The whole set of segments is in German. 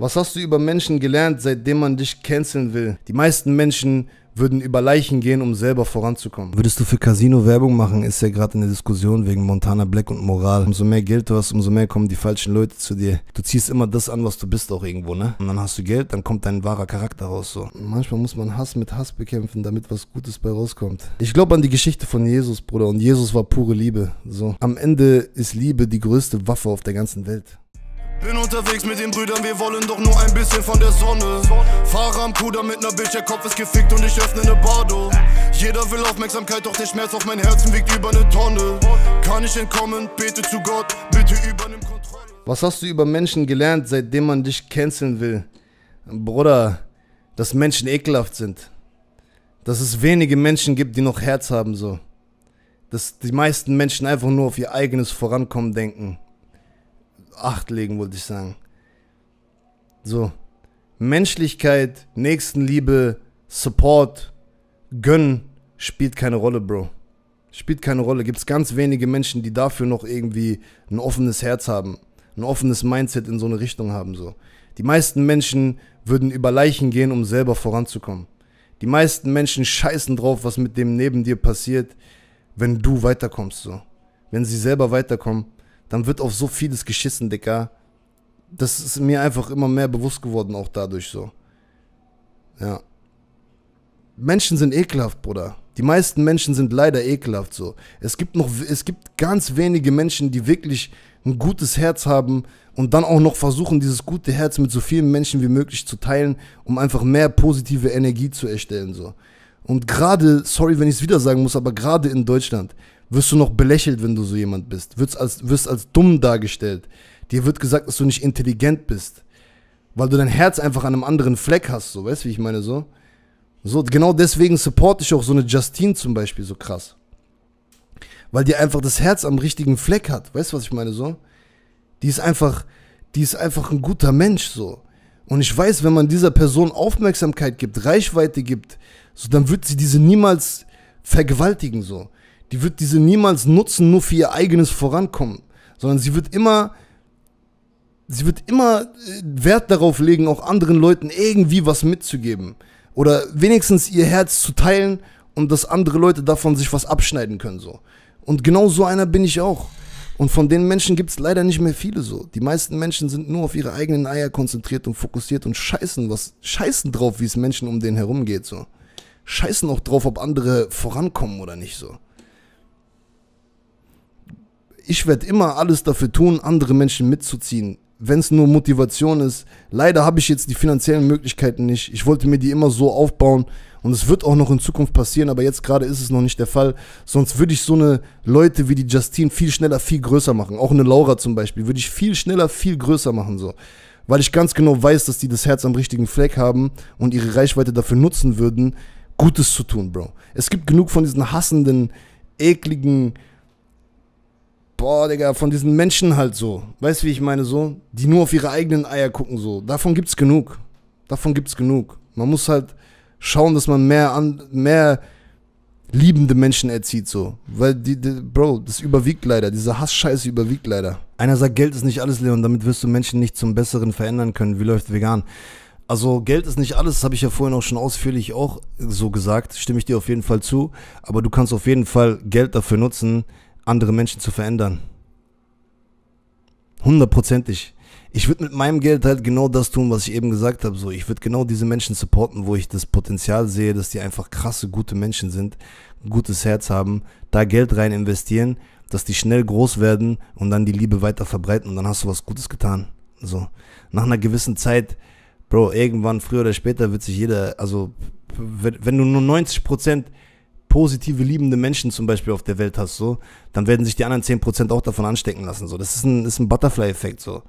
Was hast du über Menschen gelernt, seitdem man dich canceln will? Die meisten Menschen würden über Leichen gehen, um selber voranzukommen. Würdest du für Casino Werbung machen, ist ja gerade der Diskussion wegen Montana Black und Moral. Umso mehr Geld du hast, umso mehr kommen die falschen Leute zu dir. Du ziehst immer das an, was du bist auch irgendwo, ne? Und dann hast du Geld, dann kommt dein wahrer Charakter raus so. Manchmal muss man Hass mit Hass bekämpfen, damit was Gutes bei rauskommt. Ich glaube an die Geschichte von Jesus, Bruder, und Jesus war pure Liebe, so. Am Ende ist Liebe die größte Waffe auf der ganzen Welt. Bin unterwegs mit den Brüdern, wir wollen doch nur ein bisschen von der Sonne. Fahre am Puder mit ner Bitch, der Kopf ist gefickt und ich öffne ne Bardo. Jeder will Aufmerksamkeit, doch der Schmerz auf mein Herzen wiegt über ne Tonne. Kann ich entkommen, bete zu Gott, bitte übernimm Kontrolle. Was hast du über Menschen gelernt, seitdem man dich canceln will? Bruder, dass Menschen ekelhaft sind. Dass es wenige Menschen gibt, die noch Herz haben, so. Dass die meisten Menschen einfach nur auf ihr eigenes Vorankommen denken. Acht legen, wollte ich sagen. So. Menschlichkeit, Nächstenliebe, Support, Gönnen spielt keine Rolle, Bro. Spielt keine Rolle. Gibt es ganz wenige Menschen, die dafür noch irgendwie ein offenes Herz haben, ein offenes Mindset in so eine Richtung haben. So. Die meisten Menschen würden über Leichen gehen, um selber voranzukommen. Die meisten Menschen scheißen drauf, was mit dem neben dir passiert, wenn du weiterkommst. So. Wenn sie selber weiterkommen, dann wird auf so vieles geschissen, Dicker. Das ist mir einfach immer mehr bewusst geworden, auch dadurch so. Ja. Menschen sind ekelhaft, Bruder. Die meisten Menschen sind leider ekelhaft so. Es gibt noch, es gibt ganz wenige Menschen, die wirklich ein gutes Herz haben und dann auch noch versuchen, dieses gute Herz mit so vielen Menschen wie möglich zu teilen, um einfach mehr positive Energie zu erstellen so. Und gerade, sorry, wenn ich es wieder sagen muss, aber gerade in Deutschland, wirst du noch belächelt, wenn du so jemand bist. Wirst als, wirst als dumm dargestellt. Dir wird gesagt, dass du nicht intelligent bist. Weil du dein Herz einfach an einem anderen Fleck hast, so, weißt du, wie ich meine, so. So, genau deswegen supporte ich auch so eine Justine zum Beispiel so krass. Weil die einfach das Herz am richtigen Fleck hat, weißt du, was ich meine, so. Die ist einfach, die ist einfach ein guter Mensch, so. Und ich weiß, wenn man dieser Person Aufmerksamkeit gibt, Reichweite gibt, so, dann wird sie diese niemals vergewaltigen, so. Die wird diese niemals nutzen, nur für ihr eigenes Vorankommen, sondern sie wird immer, sie wird immer äh, Wert darauf legen, auch anderen Leuten irgendwie was mitzugeben oder wenigstens ihr Herz zu teilen und dass andere Leute davon sich was abschneiden können so. Und genau so einer bin ich auch. Und von den Menschen gibt es leider nicht mehr viele so. Die meisten Menschen sind nur auf ihre eigenen Eier konzentriert und fokussiert und scheißen was, scheißen drauf, wie es Menschen um den herum geht so. Scheißen auch drauf, ob andere vorankommen oder nicht so ich werde immer alles dafür tun, andere Menschen mitzuziehen, wenn es nur Motivation ist. Leider habe ich jetzt die finanziellen Möglichkeiten nicht. Ich wollte mir die immer so aufbauen und es wird auch noch in Zukunft passieren, aber jetzt gerade ist es noch nicht der Fall. Sonst würde ich so eine Leute wie die Justine viel schneller, viel größer machen. Auch eine Laura zum Beispiel würde ich viel schneller, viel größer machen so. Weil ich ganz genau weiß, dass die das Herz am richtigen Fleck haben und ihre Reichweite dafür nutzen würden, Gutes zu tun, Bro. Es gibt genug von diesen hassenden, ekligen, boah, Digga, von diesen Menschen halt so. Weißt du, wie ich meine, so? Die nur auf ihre eigenen Eier gucken, so. Davon gibt's genug. Davon gibt's genug. Man muss halt schauen, dass man mehr, an, mehr liebende Menschen erzieht, so. Weil, die, die Bro, das überwiegt leider. Diese Hassscheiße überwiegt leider. Einer sagt, Geld ist nicht alles, Leon, damit wirst du Menschen nicht zum Besseren verändern können. Wie läuft vegan? Also Geld ist nicht alles, habe ich ja vorhin auch schon ausführlich auch so gesagt, stimme ich dir auf jeden Fall zu, aber du kannst auf jeden Fall Geld dafür nutzen, andere Menschen zu verändern. Hundertprozentig. Ich würde mit meinem Geld halt genau das tun, was ich eben gesagt habe. So, ich würde genau diese Menschen supporten, wo ich das Potenzial sehe, dass die einfach krasse, gute Menschen sind, ein gutes Herz haben, da Geld rein investieren, dass die schnell groß werden und dann die Liebe weiter verbreiten und dann hast du was Gutes getan. So, nach einer gewissen Zeit, Bro, irgendwann, früher oder später, wird sich jeder, also, wenn du nur 90 Prozent positive, liebende Menschen zum Beispiel auf der Welt hast, so, dann werden sich die anderen 10% auch davon anstecken lassen. So. Das ist ein, ist ein Butterfly-Effekt. So.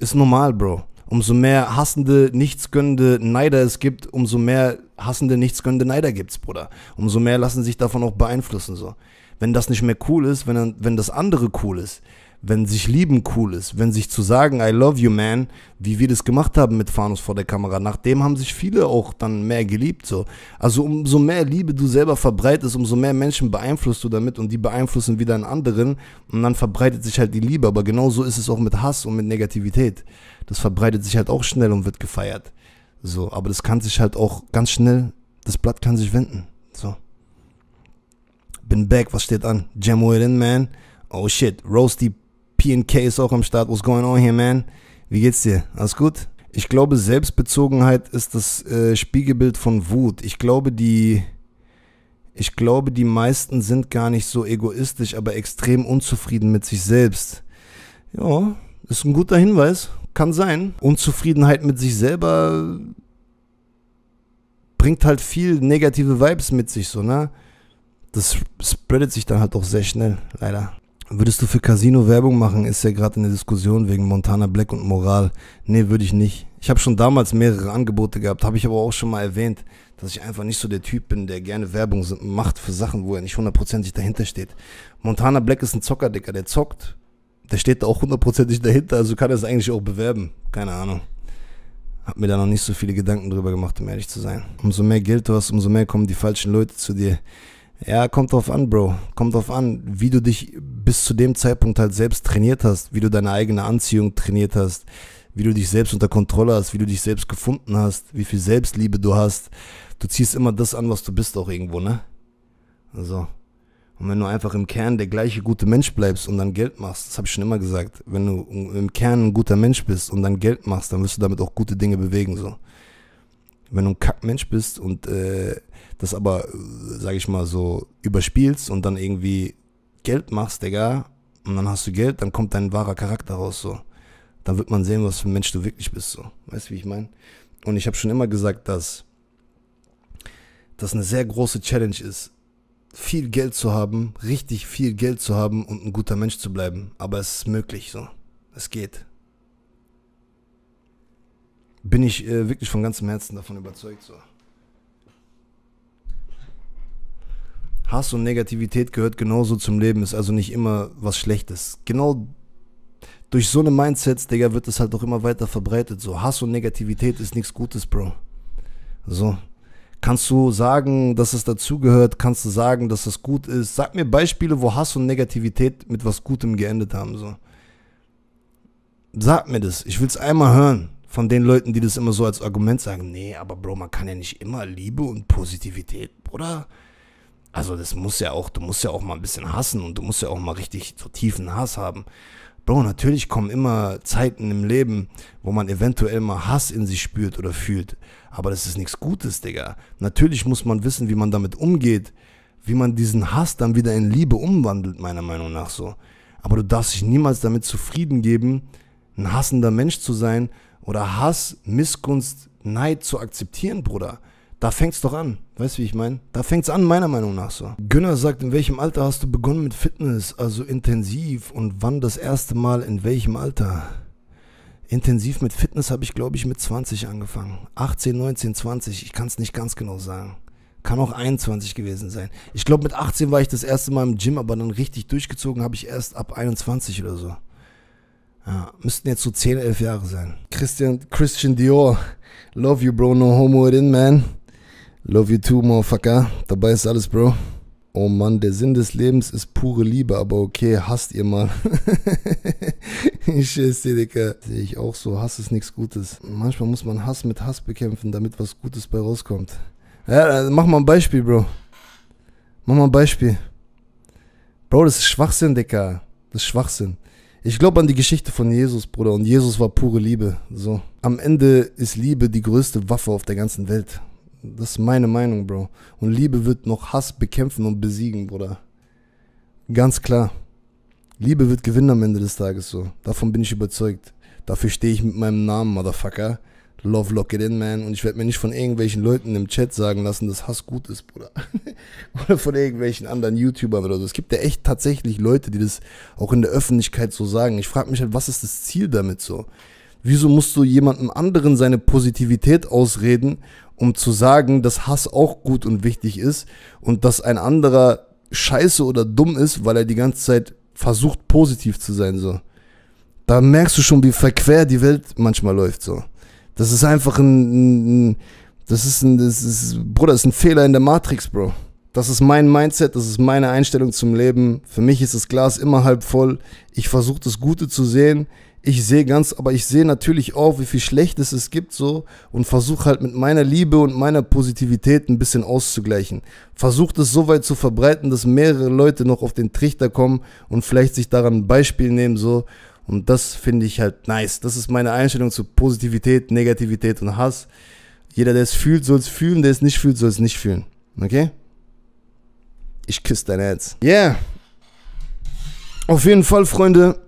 Ist normal, Bro. Umso mehr hassende, nichtsgönnende Neider es gibt, umso mehr hassende, nichtsgönnende Neider gibt es, Bruder. Umso mehr lassen sich davon auch beeinflussen. So. Wenn das nicht mehr cool ist, wenn, wenn das andere cool ist, wenn sich lieben cool ist, wenn sich zu sagen, I love you, man, wie wir das gemacht haben mit Fanus vor der Kamera, nachdem haben sich viele auch dann mehr geliebt, so. Also umso mehr Liebe du selber verbreitest, umso mehr Menschen beeinflusst du damit und die beeinflussen wieder einen anderen und dann verbreitet sich halt die Liebe, aber genauso ist es auch mit Hass und mit Negativität. Das verbreitet sich halt auch schnell und wird gefeiert. So, aber das kann sich halt auch ganz schnell, das Blatt kann sich wenden, so. Bin back, was steht an? Jam in, man. Oh shit, Roasty European ist auch am Start. What's going on here, man? Wie geht's dir? Alles gut? Ich glaube, Selbstbezogenheit ist das äh, Spiegelbild von Wut. Ich glaube, die ich glaube, die meisten sind gar nicht so egoistisch, aber extrem unzufrieden mit sich selbst. Ja, ist ein guter Hinweis. Kann sein. Unzufriedenheit mit sich selber bringt halt viel negative Vibes mit sich, so, ne? Das spreadet sich dann halt auch sehr schnell, leider. Würdest du für Casino Werbung machen? Ist ja gerade in der Diskussion wegen Montana Black und Moral. Nee, würde ich nicht. Ich habe schon damals mehrere Angebote gehabt, habe ich aber auch schon mal erwähnt, dass ich einfach nicht so der Typ bin, der gerne Werbung macht für Sachen, wo er nicht hundertprozentig dahinter steht. Montana Black ist ein Zockerdicker, der zockt. Der steht da auch hundertprozentig dahinter, also kann er es eigentlich auch bewerben. Keine Ahnung. Hab mir da noch nicht so viele Gedanken drüber gemacht, um ehrlich zu sein. Umso mehr Geld du hast, umso mehr kommen die falschen Leute zu dir. Ja, kommt drauf an, Bro. Kommt drauf an, wie du dich bis zu dem Zeitpunkt halt selbst trainiert hast, wie du deine eigene Anziehung trainiert hast, wie du dich selbst unter Kontrolle hast, wie du dich selbst gefunden hast, wie viel Selbstliebe du hast. Du ziehst immer das an, was du bist auch irgendwo, ne? So. Und wenn du einfach im Kern der gleiche gute Mensch bleibst und dann Geld machst, das habe ich schon immer gesagt, wenn du im Kern ein guter Mensch bist und dann Geld machst, dann wirst du damit auch gute Dinge bewegen, so wenn du ein Kackmensch bist und äh, das aber, äh, sage ich mal, so überspielst und dann irgendwie Geld machst, Digga, und dann hast du Geld, dann kommt dein wahrer Charakter raus, so. Dann wird man sehen, was für ein Mensch du wirklich bist, so. Weißt du, wie ich meine? Und ich habe schon immer gesagt, dass das eine sehr große Challenge ist, viel Geld zu haben, richtig viel Geld zu haben und ein guter Mensch zu bleiben. Aber es ist möglich, so. Es geht bin ich äh, wirklich von ganzem Herzen davon überzeugt. So. Hass und Negativität gehört genauso zum Leben, ist also nicht immer was Schlechtes. Genau durch so eine Mindset, Digga, wird es halt auch immer weiter verbreitet. So, Hass und Negativität ist nichts Gutes, Bro. So. Kannst du sagen, dass es dazugehört? Kannst du sagen, dass es gut ist? Sag mir Beispiele, wo Hass und Negativität mit was Gutem geendet haben. So. Sag mir das. Ich will es einmal hören von den Leuten, die das immer so als Argument sagen, nee, aber Bro, man kann ja nicht immer Liebe und Positivität, oder? Also das muss ja auch, du musst ja auch mal ein bisschen hassen und du musst ja auch mal richtig so tiefen Hass haben. Bro, natürlich kommen immer Zeiten im Leben, wo man eventuell mal Hass in sich spürt oder fühlt. Aber das ist nichts Gutes, Digga. Natürlich muss man wissen, wie man damit umgeht, wie man diesen Hass dann wieder in Liebe umwandelt, meiner Meinung nach so. Aber du darfst dich niemals damit zufrieden geben, ein hassender Mensch zu sein, oder Hass, Missgunst, Neid zu akzeptieren, Bruder. Da fängt's doch an. Weißt du, wie ich meine? Da fängt's an, meiner Meinung nach so. Günner sagt, in welchem Alter hast du begonnen mit Fitness? Also intensiv und wann das erste Mal, in welchem Alter? Intensiv mit Fitness habe ich, glaube ich, mit 20 angefangen. 18, 19, 20. Ich kann's nicht ganz genau sagen. Kann auch 21 gewesen sein. Ich glaube, mit 18 war ich das erste Mal im Gym, aber dann richtig durchgezogen habe ich erst ab 21 oder so. Ja, müssten jetzt so 10, 11 Jahre sein. Christian, Christian Dior. Love you, bro. No homo in, man. Love you too, motherfucker. Dabei ist alles, bro. Oh Mann, der Sinn des Lebens ist pure Liebe, aber okay, hasst ihr mal. Schiss, Digga. Sehe ich auch so. Hass ist nichts Gutes. Manchmal muss man Hass mit Hass bekämpfen, damit was Gutes bei rauskommt. Ja, äh, mach mal ein Beispiel, Bro. Mach mal ein Beispiel. Bro, das ist Schwachsinn, Digga. Das ist Schwachsinn. Ich glaube an die Geschichte von Jesus, Bruder. Und Jesus war pure Liebe. So. Am Ende ist Liebe die größte Waffe auf der ganzen Welt. Das ist meine Meinung, Bro. Und Liebe wird noch Hass bekämpfen und besiegen, Bruder. Ganz klar. Liebe wird gewinnen am Ende des Tages so. Davon bin ich überzeugt. Dafür stehe ich mit meinem Namen, Motherfucker. Love Lock It In, man. Und ich werde mir nicht von irgendwelchen Leuten im Chat sagen lassen, dass Hass gut ist, Bruder. oder von irgendwelchen anderen YouTubern oder so. Es gibt ja echt tatsächlich Leute, die das auch in der Öffentlichkeit so sagen. Ich frage mich halt, was ist das Ziel damit so? Wieso musst du jemandem anderen seine Positivität ausreden, um zu sagen, dass Hass auch gut und wichtig ist und dass ein anderer scheiße oder dumm ist, weil er die ganze Zeit versucht, positiv zu sein, so. Da merkst du schon, wie verquer die Welt manchmal läuft, so. Das ist einfach ein, ein das ist ein, das ist, Bruder, das ist ein Fehler in der Matrix, Bro. Das ist mein Mindset, das ist meine Einstellung zum Leben. Für mich ist das Glas immer halb voll. Ich versuche das Gute zu sehen. Ich sehe ganz, aber ich sehe natürlich auch, wie viel Schlechtes es gibt so und versuche halt mit meiner Liebe und meiner Positivität ein bisschen auszugleichen. Versuche das so weit zu verbreiten, dass mehrere Leute noch auf den Trichter kommen und vielleicht sich daran ein Beispiel nehmen so und das finde ich halt nice. Das ist meine Einstellung zu Positivität, Negativität und Hass. Jeder, der es fühlt, soll es fühlen. Der es nicht fühlt, soll es nicht fühlen. Okay? Ich küsse dein Herz. Yeah. Auf jeden Fall, Freunde.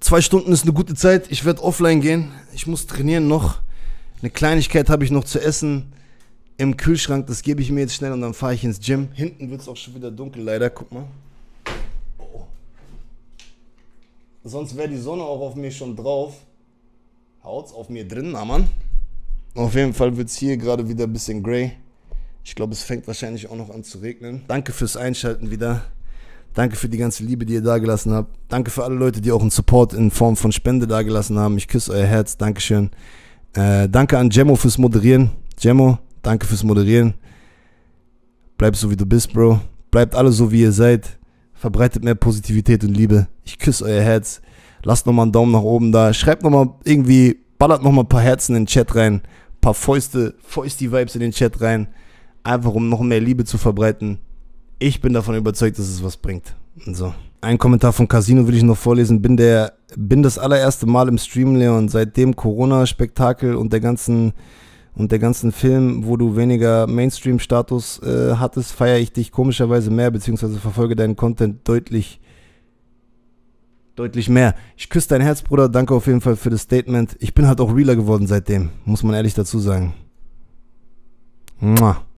Zwei Stunden ist eine gute Zeit. Ich werde offline gehen. Ich muss trainieren noch. Eine Kleinigkeit habe ich noch zu essen im Kühlschrank. Das gebe ich mir jetzt schnell und dann fahre ich ins Gym. Hinten wird es auch schon wieder dunkel, leider. Guck mal. sonst wäre die Sonne auch auf mir schon drauf. Haut's auf mir drin, na Mann. Auf jeden Fall wird's hier gerade wieder ein bisschen grey. Ich glaube, es fängt wahrscheinlich auch noch an zu regnen. Danke fürs Einschalten wieder. Danke für die ganze Liebe, die ihr dagelassen habt. Danke für alle Leute, die auch einen Support in Form von Spende dagelassen haben. Ich küsse euer Herz. Dankeschön. Äh, danke an Gemmo fürs Moderieren. Gemmo, danke fürs Moderieren. Bleib so, wie du bist, Bro. Bleibt alle so, wie ihr seid. Verbreitet mehr Positivität und Liebe. Ich küsse euer Herz. Lasst nochmal einen Daumen nach oben da. Schreibt nochmal irgendwie, ballert nochmal ein paar Herzen in den Chat rein. Ein paar Fäuste, Fäusti-Vibes in den Chat rein. Einfach um noch mehr Liebe zu verbreiten. Ich bin davon überzeugt, dass es was bringt. Und so. Ein Kommentar von Casino will ich noch vorlesen. Bin, der, bin das allererste Mal im Stream, Leon. Seit dem Corona-Spektakel und der ganzen und der ganzen Film, wo du weniger Mainstream-Status äh, hattest, feiere ich dich komischerweise mehr, beziehungsweise verfolge deinen Content deutlich, deutlich mehr. Ich küsse dein Herz, Bruder. Danke auf jeden Fall für das Statement. Ich bin halt auch realer geworden seitdem, muss man ehrlich dazu sagen. Mua.